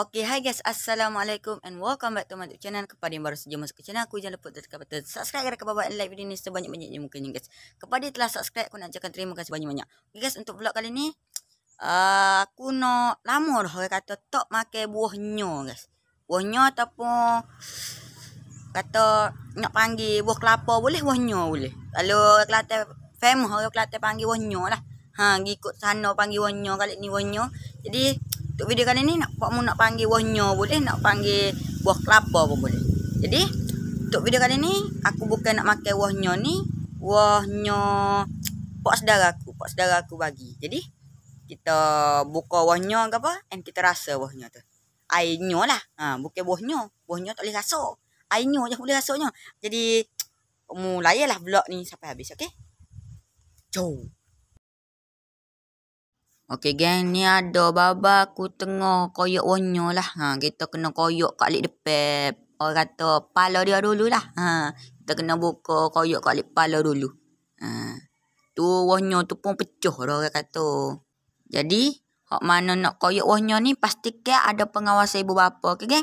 Okay, hi guys. Assalamualaikum and welcome back to my channel. Kepada yang baru saja masuk ke channel aku, jangan lupa tekan button subscribe kepada kabar dan like video ini sebanyak-banyaknya mungkin guys. Kepada yang telah subscribe, aku nak ucapkan terima kasih banyak-banyak. Okay guys, untuk vlog kali ni, uh, aku nak lama dah orang kata tak makan buah nyo guys. Buah nyo ataupun kata nak panggil buah kelapa boleh buah nyo boleh. Kalau Kelantan famous, kalau Kelantan panggil buah nyo lah. Ha, ikut sana panggil buah nyo kali ni buah nyo. Jadi, untuk video kali ni nak buat mu nak panggil buah nyor boleh, nak panggil buah kelapa pun boleh. Jadi, untuk video kali ni aku bukan nak makan buah nyor ni, buah nyor pak saudara aku, pak saudara aku bagi. Jadi, kita buka buah nyor ke apa and kita rasa buah nyor tu. Air lah. Ha, bukan buah nyor. Buah nyor tak boleh rasa. Air nyor je boleh rasanya. Jadi, mulailah vlog ni sampai habis, okey? Jom. Okey geng, ni ada baba aku tengok koyok wonyo lah. Ha, kita kena koyok kat lik depan. Orang kata pala dia dulu lah. Ha, kita kena buka koyok kat lik pala dulu. Ha, tu wonyo tu pun pecah dah orang kata. Jadi, hak mana nak koyok wonyo ni pastikan ada pengawas ibu bapa. Okey geng.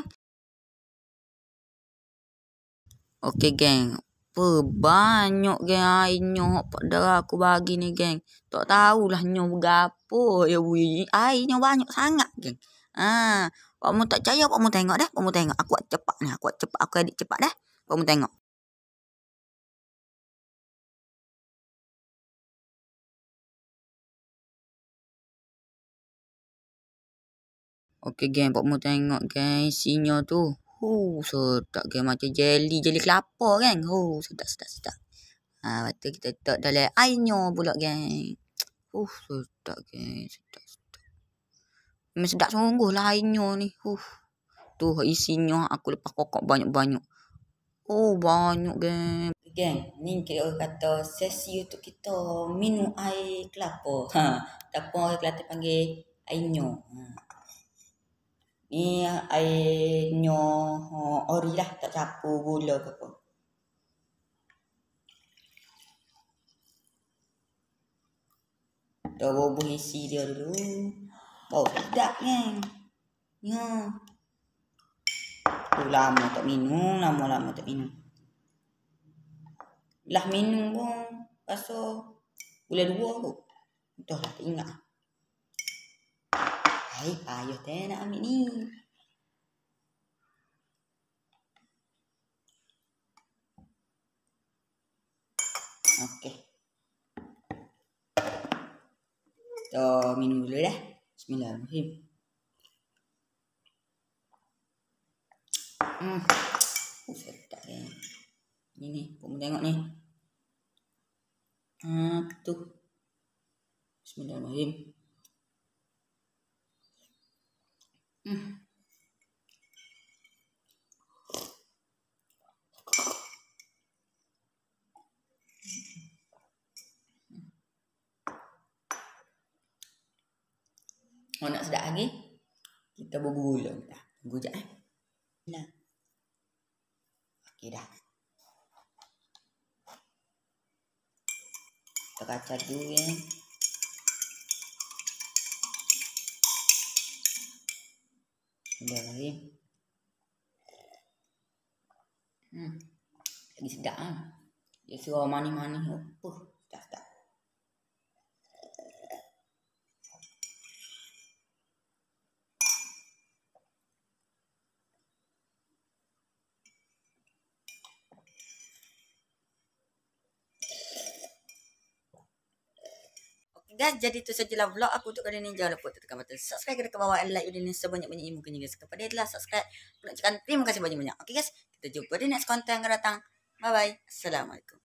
Okey geng, apa banyak geng ai ah, nyoh darah aku bagi ni geng tak tahulah nyoh bergapo ya bui ai ah, nyoh banyak sangat geng ha ah, kau mu tak percaya kau mu tengok dah kau mu tengok aku cepat ni aku cepat aku edit cepat dah kau mu tengok Okey geng, pokok mu tengok geng sinyo tu. Huh, oh, tak ke macam jelly, jelly kelapa kan. Huh, oh, sedap, sedap, sedap. Ha, lepas tu kita letak dalam airnya pula, geng. Huh, sedap, geng. Sedap, sedap. Memang sedap sungguh lah airnya ni. Huh. Tuh, isinya aku lepas kokok banyak-banyak. Oh, banyak, geng. gang ni kita kata sesi untuk kita minum air kelapa. Ha, tak apa, kita panggil airnya. Ha ni airnya oh, ori lah tak capur gula ke apa Dah bawa isi dia dulu Bawa oh, sedap kan Ya Tu lama tak minum Lama-lama tak minum Lah minum pun Pasal Bulan dua tu Dah lah, tak ingat Hai ayo teh nak ambil ni. Okey. Kita minum dulu dah. Bismillahirrahmanirrahim. Hmm. Uh, oh, tak. ni. Ni ni, kau tengok ni. Ah, tu. Bismillahirrahmanirrahim. Hmm. Oh, nak sedap lagi? Kita bergula. Tunggu sekejap. Eh. Nah. Okey dah. Kita kacau dulu ya. Sebelah lagi. Hmm. Jadi sedap lah. Dia suruh manis-manis. Apa? guys. Jadi tu sajalah vlog aku untuk kali ni. Jangan lupa tekan button subscribe ke bawah and like video ni sebanyak-banyak ilmu kena guys. Kepada dia telah subscribe. Penuh cakap terima kasih banyak-banyak. Okay guys. Kita jumpa di next content yang akan datang. Bye-bye. Assalamualaikum.